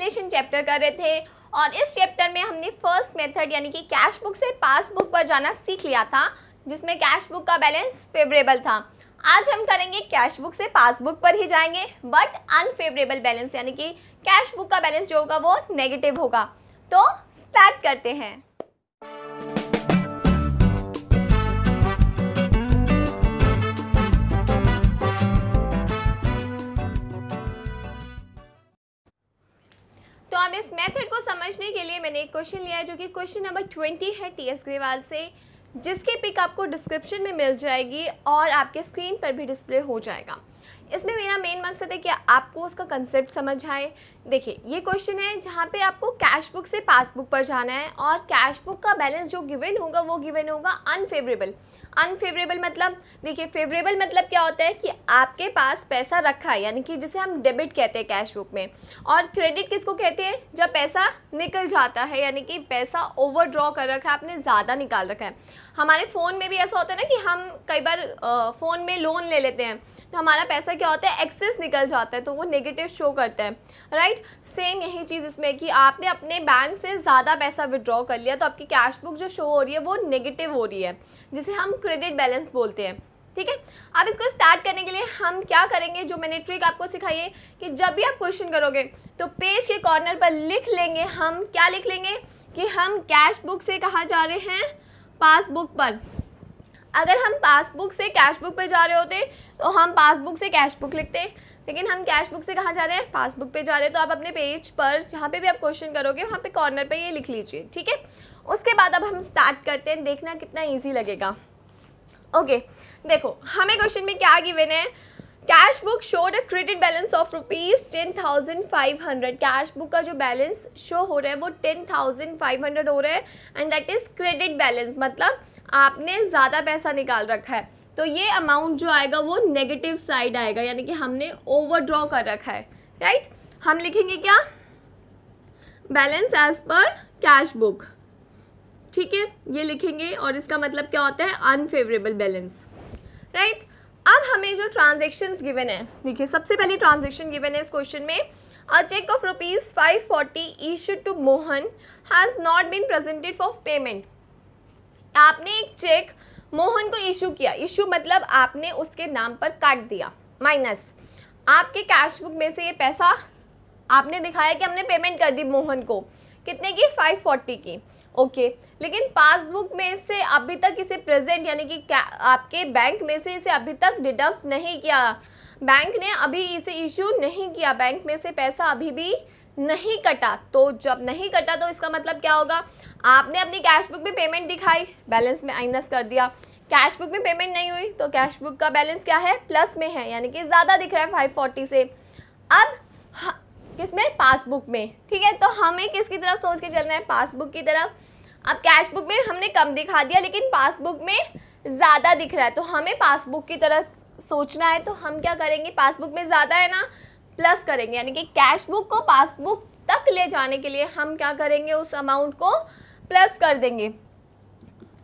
Calculation chapter कर रहे थे और इस चैप्टर में हमने फर्स्ट मेथड यानी कि कैश बुक से पासबुक पर जाना सीख लिया था जिसमें कैश बुक का बैलेंस फेवरेबल था आज हम करेंगे कैश बुक से पासबुक पर ही जाएंगे बट अनफेवरेबल बैलेंस यानी कि कैश बुक का बैलेंस जो होगा वो नेगेटिव होगा तो स्टार्ट करते हैं इस मेथड को समझने के लिए मैंने एक क्वेश्चन लिया है जो कि क्वेश्चन नंबर ट्वेंटी है टी एस ग्रेवाल से जिसकी पिक आपको डिस्क्रिप्शन में मिल जाएगी और आपके स्क्रीन पर भी डिस्प्ले हो जाएगा इसमें मेरा मेन मकसद है कि आपको उसका कंसेप्ट समझ आए देखिए ये क्वेश्चन है जहाँ पे आपको कैश बुक से पासबुक पर जाना है और कैश बुक का बैलेंस जो गिवन होगा वो गिवन होगा अनफेवरेबल अनफेवरेबल मतलब देखिए फेवरेबल मतलब क्या होता है कि आपके पास पैसा रखा है यानी कि जिसे हम डेबिट कहते हैं कैश बुक में और क्रेडिट किसको कहते हैं जब पैसा निकल जाता है यानी कि पैसा ओवर ड्रॉ कर रखा है आपने ज़्यादा निकाल रखा है हमारे फ़ोन में भी ऐसा होता है ना कि हम कई बार फ़ोन में लोन ले लेते हैं तो हमारा पैसा क्या होता है एक्सेस निकल जाता है तो वो नेगेटिव शो करता है राइट सेम यही चीज़ इसमें कि आपने अपने बैंक से ज़्यादा पैसा विड्रॉ कर लिया तो आपकी कैश बुक जो शो हो रही है वो नेगेटिव हो रही है जिसे हम क्रेडिट बैलेंस बोलते हैं ठीक है अब इसको स्टार्ट करने के लिए हम क्या करेंगे जो मैंने ट्रिक आपको सिखाई है कि जब भी आप क्वेश्चन करोगे तो पेज के कॉर्नर पर लिख लेंगे हम क्या लिख लेंगे कि हम कैश बुक से कहाँ जा रहे हैं पासबुक पर अगर हम पासबुक से कैश बुक पर जा रहे होते तो हम पासबुक से कैश बुक लिखते लेकिन हम कैश बुक से कहाँ जा रहे हैं पासबुक पे जा रहे हैं तो आप अपने पेज पर जहाँ पे भी आप क्वेश्चन करोगे वहाँ पे कॉर्नर पे ये लिख लीजिए ठीक है उसके बाद अब हम स्टार्ट करते हैं देखना कितना ईजी लगेगा ओके देखो हमें क्वेश्चन में क्या गिवन है cash book showed a credit balance of rupees ten thousand five hundred cash book का जो बैलेंस शो हो रहा है वो टेन थाउजेंड फाइव हंड्रेड हो रहा है and that is credit balance मतलब आपने ज़्यादा पैसा निकाल रखा है तो ये अमाउंट जो आएगा वो नेगेटिव साइड आएगा यानी कि हमने ओवर ड्रॉ कर रखा है राइट right? हम लिखेंगे क्या balance as per cash book ठीक है ये लिखेंगे और इसका मतलब क्या होता है अनफेवरेबल बैलेंस राइट अब हमें जो ट्रांजेक्शन गिवन है देखिए सबसे पहले ट्रांजेक्शन गिवन है इस क्वेश्चन में a cheque of rupees five forty issued to Mohan has not been presented for payment आपने एक चेक मोहन को इशू किया इशू मतलब आपने उसके नाम पर काट दिया माइनस आपके कैश बुक में से ये पैसा आपने दिखाया कि हमने पेमेंट कर दी मोहन को कितने की 540 की ओके लेकिन पासबुक में से अभी तक इसे प्रेजेंट यानी कि आपके बैंक में से इसे अभी तक डिडक्ट नहीं किया बैंक ने अभी इसे इशू नहीं किया बैंक में से पैसा अभी भी नहीं कटा तो जब नहीं कटा तो इसका मतलब क्या होगा आपने अपनी कैश बुक में पेमेंट दिखाई बैलेंस में आइनस कर दिया कैश बुक में पेमेंट नहीं हुई तो कैश बुक का बैलेंस क्या है प्लस में है यानी कि ज़्यादा दिख रहा है फाइव फोर्टी से अब किस में पासबुक में ठीक है तो हमें किसकी तरफ सोच के चलना है पासबुक की तरफ अब कैश बुक में हमने कम दिखा दिया लेकिन पासबुक में ज़्यादा दिख रहा है तो हमें पासबुक की तरह सोचना है तो हम क्या करेंगे पासबुक में ज़्यादा है ना प्लस करेंगे यानी कि कैश बुक को पासबुक तक ले जाने के लिए हम क्या करेंगे उस अमाउंट को प्लस कर देंगे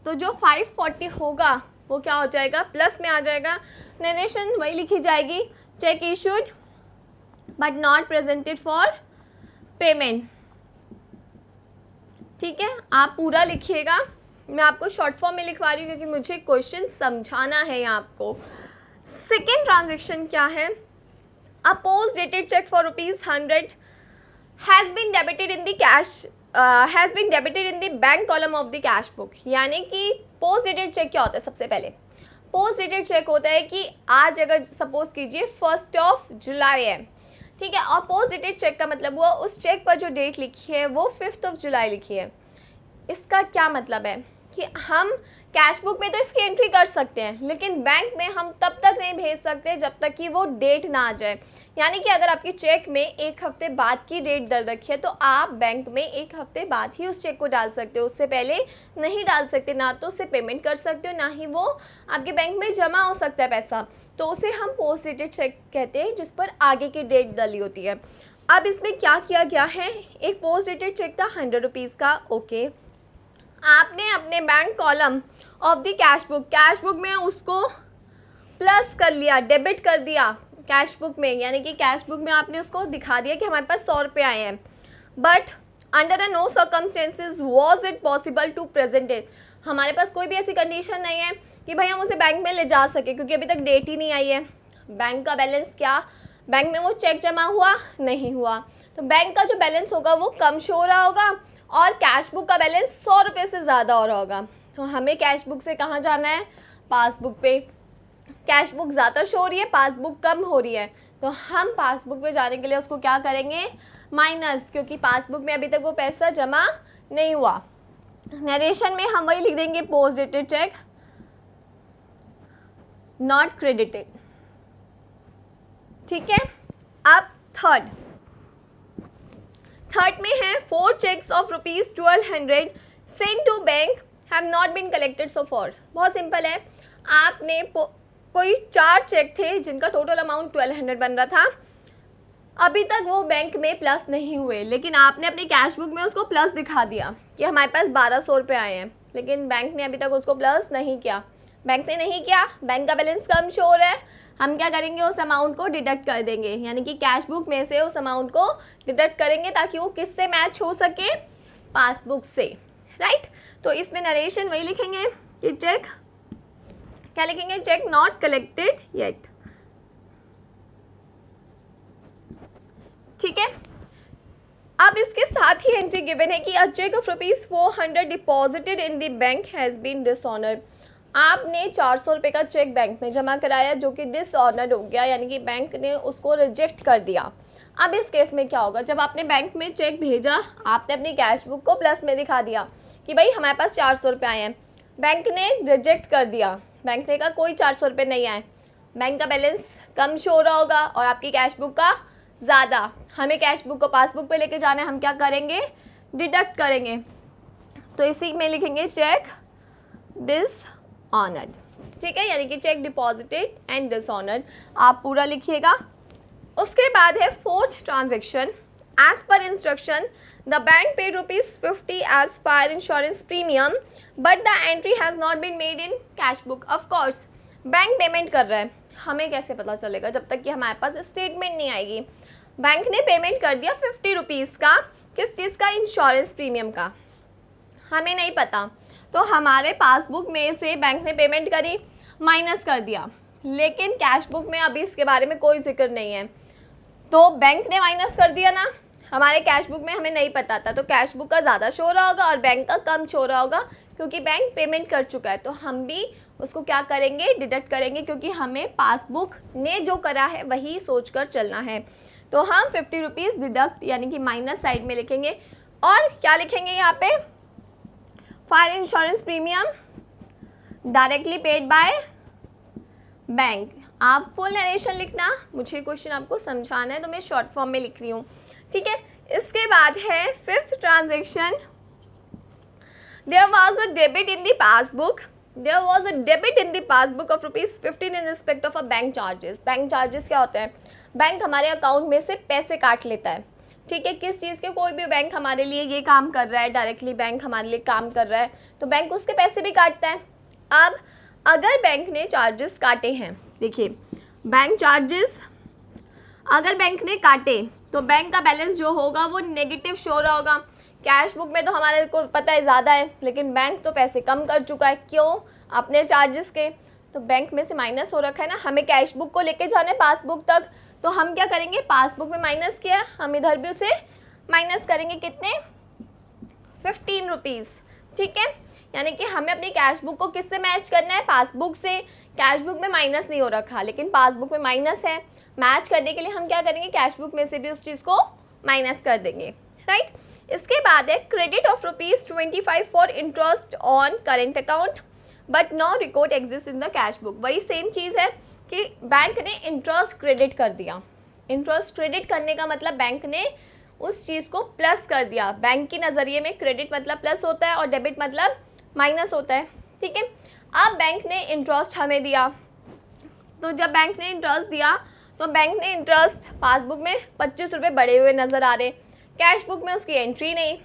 तो जो 540 होगा वो क्या हो जाएगा प्लस में आ जाएगा डोनेशन वही लिखी जाएगी cheque issued but not presented for payment ठीक है आप पूरा लिखिएगा मैं आपको शॉर्ट फॉर्म में लिखवा रही हूँ क्योंकि मुझे क्वेश्चन समझाना है आपको सेकेंड ट्रांजेक्शन क्या है a post dated cheque for rupees hundred has been debited in the cash has been debited in the bank column of the cash book यानी कि पोस्ट डेटेड चेक क्या होता है सबसे पहले पोस्ट डेटेड चेक होता है कि आज अगर सपोज कीजिए फर्स्ट ऑफ जुलाई है ठीक है और पोस्ट डेटेड चेक का मतलब हुआ उस चेक पर जो डेट लिखी है वो फिफ्थ ऑफ जुलाई लिखी है इसका क्या मतलब है कि हम कैश बुक में तो इसकी एंट्री कर सकते हैं लेकिन बैंक में हम तब तक नहीं भेज सकते जब तक कि वो डेट ना आ जाए यानी कि अगर आपकी चेक में एक हफ्ते बाद की डेट डल रखी है तो आप बैंक में एक हफ्ते बाद ही उस चेक को डाल सकते हो उससे पहले नहीं डाल सकते ना तो उससे पेमेंट कर सकते हो ना ही वो आपके बैंक में जमा हो सकता है पैसा तो उसे हम पोस्ट डेटेड चेक कहते हैं जिस पर आगे की डेट डली होती है अब इसमें क्या किया गया है एक पोस्ट डेटेड चेक था हंड्रेड रुपीज़ का ओके आपने अपने bank column of the cash book cash book में उसको प्लस कर लिया डेबिट कर दिया कैश बुक में यानी कि कैश बुक में आपने उसको दिखा दिया कि हमारे पास सौ रुपये आए हैं but under a no circumstances was it possible to present it हमारे पास कोई भी ऐसी कंडीशन नहीं है कि भाई हम उसे बैंक में ले जा सके क्योंकि अभी तक डेट ही नहीं आई है बैंक का बैलेंस क्या बैंक में वो चेक जमा हुआ नहीं हुआ तो बैंक का जो बैलेंस होगा वो कम शो हो रहा होगा और कैश बुक का बैलेंस सौ रुपये से ज़्यादा हो रहा होगा तो हमें कैश बुक से कहाँ जाना है पासबुक पे कैश बुक ज़्यादा शो हो रही है पासबुक कम हो रही है तो हम पासबुक पे जाने के लिए उसको क्या करेंगे माइनस क्योंकि पासबुक में अभी तक वो पैसा जमा नहीं हुआ नरेशन में हम वही लिख देंगे post dated cheque not credited ठीक है अब थर्ड थर्ड में है four cheques of rupees twelve hundred sent to bank have not been collected so for बहुत सिंपल है आपने कोई चार चेक थे जिनका टोटल अमाउंट ट्वेल्व हंड्रेड बन रहा था अभी तक वो बैंक में प्लस नहीं हुए लेकिन आपने अपनी कैश बुक में उसको प्लस दिखा दिया कि हमारे पास बारह सौ रुपये आए हैं लेकिन बैंक ने अभी तक उसको प्लस नहीं किया बैंक ने नहीं किया बैंक का बैलेंस कम शो रहा है हम क्या करेंगे उस अमाउंट को डिडक्ट कर देंगे यानी कि कैश बुक में से उस अमाउंट को डिडक्ट करेंगे ताकि वो किससे मैच हो सके पासबुक से राइट तो इसमें नरेशन वही लिखेंगे कि चेक क्या लिखेंगे चेक नॉट कलेक्टेड येट ठीक है अब इसके साथ ही एंट्री गिवन है कि a cheque of rupees four hundred deposited in the bank has been dishonoured आपने चार सौ रुपये का चेक बैंक में जमा कराया जो कि डिसऑनर हो गया यानी कि बैंक ने उसको रिजेक्ट कर दिया अब इस केस में क्या होगा जब आपने बैंक में चेक भेजा आपने अपनी कैश बुक को प्लस में दिखा दिया कि भाई हमारे पास चार सौ रुपये आए हैं बैंक ने रिजेक्ट कर दिया बैंक ने कहा कोई चार सौ रुपये नहीं आए बैंक का बैलेंस कम शो हो रहा होगा और आपकी कैश बुक का ज़्यादा हमें कैश बुक को पासबुक पे लेके जाना है हम क्या करेंगे डिडक्ट करेंगे तो इसी में लिखेंगे चेक डिस ऑनर्ड ठीक है यानी कि चेक डिपॉजिटेड एंड डिसऑनर्ड आप पूरा लिखिएगा उसके बाद है fourth transaction as per instruction the bank paid rupees fifty as fire insurance premium but the entry has not been made in cash book of course bank payment कर रहा है हमें कैसे पता चलेगा जब तक कि हमारे पास स्टेटमेंट नहीं आएगी बैंक ने पेमेंट कर दिया फिफ्टी रुपीज़ का किस चीज़ का इंश्योरेंस प्रीमियम का हमें नहीं पता तो हमारे पासबुक में से बैंक ने पेमेंट करी माइनस कर दिया लेकिन कैश बुक में अभी इसके बारे में कोई जिक्र नहीं है तो बैंक ने माइनस कर दिया ना हमारे कैश बुक में हमें नहीं पता था तो कैश बुक का ज़्यादा शो रहा होगा और बैंक का कम शो रहा होगा क्योंकि बैंक पेमेंट कर चुका है तो हम भी उसको क्या करेंगे डिडक्ट करेंगे क्योंकि हमें पासबुक ने जो करा है वही सोच कर चलना है तो हम फिफ्टी रुपीज़ डिडक्ट यानी कि माइनस साइड में लिखेंगे और क्या लिखेंगे यहाँ पे fire insurance premium directly paid by bank आप फुल नरेशन लिखना मुझे क्वेश्चन आपको समझाना है तो मैं शॉर्ट फॉर्म में लिख रही हूँ ठीक है इसके बाद है fifth transaction there was a debit in the passbook there was a debit in the passbook of rupees fifteen in respect of a bank charges bank charges क्या होते हैं बैंक हमारे अकाउंट में से पैसे काट लेता है ठीक है किस चीज़ के कोई भी बैंक हमारे लिए ये काम कर रहा है डायरेक्टली बैंक हमारे लिए काम कर रहा है तो बैंक उसके पैसे भी काटता है अब अगर बैंक ने चार्जेस काटे हैं देखिए बैंक चार्जेस अगर बैंक ने काटे तो बैंक का बैलेंस जो होगा वो नेगेटिव शो रहा होगा कैश बुक में तो हमारे को पता है ज़्यादा है लेकिन बैंक तो पैसे कम कर चुका है क्यों अपने चार्जेस के तो बैंक में से माइनस हो रखा है ना हमें कैश बुक को लेके जाना है पासबुक तक तो हम क्या करेंगे पासबुक में माइनस किया हम इधर भी उसे माइनस करेंगे कितने फिफ्टीन रुपीज़ ठीक है यानी कि हमें अपनी कैश बुक को किससे मैच करना है पासबुक से कैश बुक में माइनस नहीं हो रखा लेकिन पासबुक में माइनस है मैच करने के लिए हम क्या करेंगे कैश बुक में से भी उस चीज़ को माइनस कर देंगे राइट इसके बाद है credit of rupees twenty five for interest on current account but no record exist in the cash book वही सेम चीज़ है कि बैंक ने इंटरेस्ट क्रेडिट कर दिया इंटरेस्ट क्रेडिट करने का मतलब बैंक ने उस चीज़ को प्लस कर दिया बैंक के नज़रिए में क्रेडिट मतलब प्लस होता है और डेबिट मतलब माइनस होता है ठीक है अब बैंक ने इंटरेस्ट हमें दिया तो जब बैंक ने इंटरेस्ट दिया तो बैंक ने इंटरेस्ट पासबुक में पच्चीस रुपये बढ़े हुए नज़र आ रहे कैश बुक में उसकी एंट्री नहीं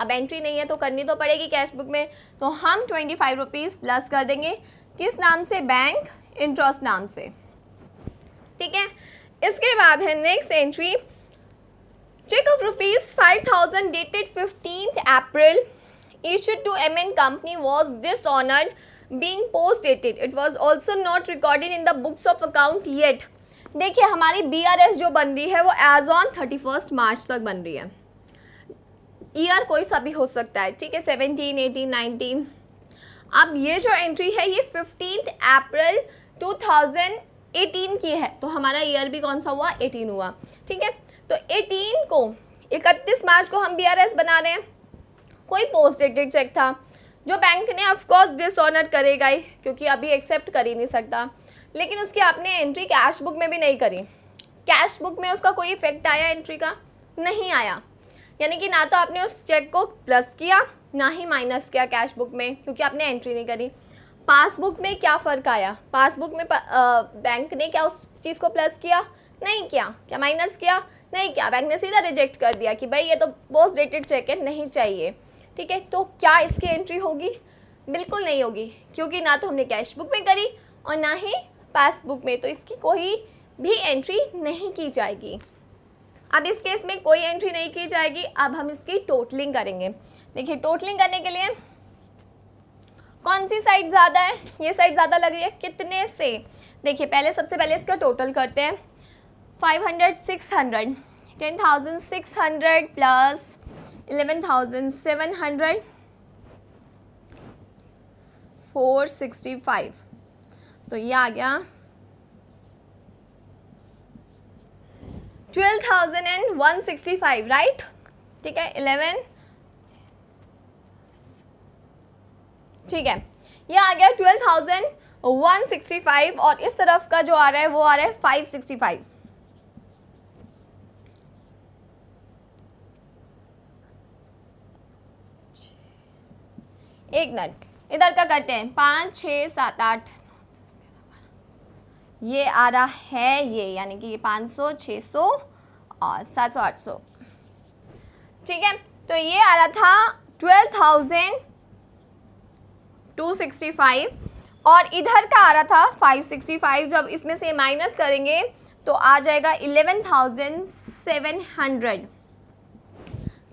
अब एंट्री नहीं है तो करनी तो पड़ेगी कैश बुक में तो हम ट्वेंटी फाइव रुपीज़ प्लस कर देंगे किस नाम से बैंक इंट्रोस नाम से ठीक है इसके बाद है next entry cheque of rupees five thousand dated fifteenth April issue to M N company was dishonoured being post dated it was also not recorded in the books of account yet देखिए हमारी B R S जो बन रही है वो as on thirty first March तक बन रही है ईयर कोई सा भी हो सकता है ठीक है सेवनटीन एटीन नाइनटीन अब ये जो एंट्री है ये फिफ्टीन अप्रैल 2018 की है तो हमारा ईयर भी कौन सा हुआ 18 हुआ ठीक है तो 18 को 31 मार्च को हम बीआरएस बना रहे हैं कोई पोस्ट डेटेड चेक था जो बैंक ने ऑफकोर्स डिसऑनर करेगा ही क्योंकि अभी एक्सेप्ट कर ही नहीं सकता लेकिन उसकी आपने एंट्री कैश बुक में भी नहीं करी कैश बुक में उसका कोई इफेक्ट आया एंट्री का नहीं आया यानी कि ना तो आपने उस चेक को प्लस किया ना ही माइनस किया कैश बुक में क्योंकि आपने एंट्री नहीं करी पासबुक में क्या फ़र्क आया पासबुक में आ, बैंक ने क्या उस चीज़ को प्लस किया नहीं किया क्या माइनस किया नहीं किया बैंक ने सीधा रिजेक्ट कर दिया कि भाई ये तो पोस्ट डेटेड चेक है नहीं चाहिए ठीक है तो क्या इसकी एंट्री होगी बिल्कुल नहीं होगी क्योंकि ना तो हमने कैश बुक में करी और ना ही पासबुक में तो इसकी कोई भी एंट्री नहीं की जाएगी अब इस केस में कोई एंट्री नहीं की जाएगी अब हम इसकी टोटलिंग करेंगे देखिए टोटलिंग करने के लिए कौन सी साइड ज़्यादा है ये साइड ज़्यादा लग रही है कितने से देखिए पहले सबसे पहले इसका टोटल करते हैं five hundred six hundred ten thousand six hundred plus eleven thousand seven hundred four sixty five तो ये आ गया twelve thousand and one sixty five right ठीक है इलेवन ठीक है ये आ गया twelve thousand one sixty five और इस तरफ का जो आ रहा है वो आ रहा है फाइव सिक्सटी फाइव एक मिनट इधर का करते हैं पाँच छ सात आठ ये आ रहा है ये यानी कि ये पाँच सौ छः सौ और सात सौ आठ सौ ठीक है तो ये आ रहा था ट्वेल्व थाउजेंड 265 और इधर का आ रहा था 565 जब इसमें से माइनस करेंगे तो आ जाएगा 11,700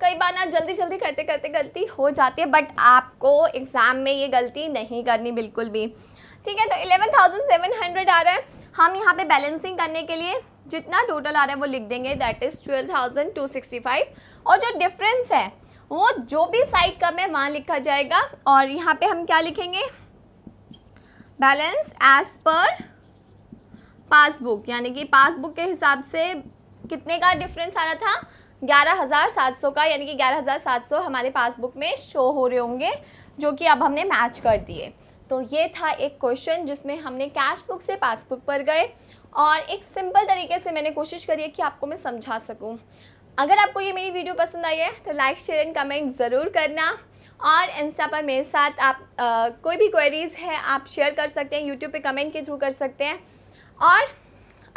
कई बार ना जल्दी जल्दी करते करते गलती हो जाती है बट आपको एग्ज़ाम में ये गलती नहीं करनी बिल्कुल भी ठीक है तो 11,700 आ रहा है हम यहाँ पे बैलेंसिंग करने के लिए जितना टोटल आ रहा है वो लिख देंगे दैट इज़ फाइव और जो डिफरेंस है वो जो भी साइड कम है वहाँ लिखा जाएगा और यहाँ पे हम क्या लिखेंगे बैलेंस एज पर पासबुक यानी कि पासबुक के हिसाब से कितने का डिफरेंस आ रहा था ग्यारह हज़ार सात सौ का यानी कि ग्यारह हज़ार सात सौ हमारे पासबुक में शो हो रहे होंगे जो कि अब हमने मैच कर दिए तो ये था एक क्वेश्चन जिसमें हमने कैश बुक से पासबुक पर गए और एक सिंपल तरीके से मैंने कोशिश करी है कि आपको मैं समझा सकूं अगर आपको ये मेरी वीडियो पसंद आई है तो लाइक शेयर एंड कमेंट ज़रूर करना और इंस्टा पर मेरे साथ आप आ, कोई भी क्वेरीज़ है आप शेयर कर सकते हैं यूट्यूब पे कमेंट के थ्रू कर सकते हैं और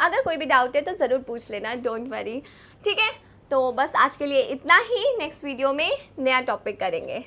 अगर कोई भी डाउट है तो ज़रूर पूछ लेना डोंट वरी ठीक है तो बस आज के लिए इतना ही नेक्स्ट वीडियो में नया टॉपिक करेंगे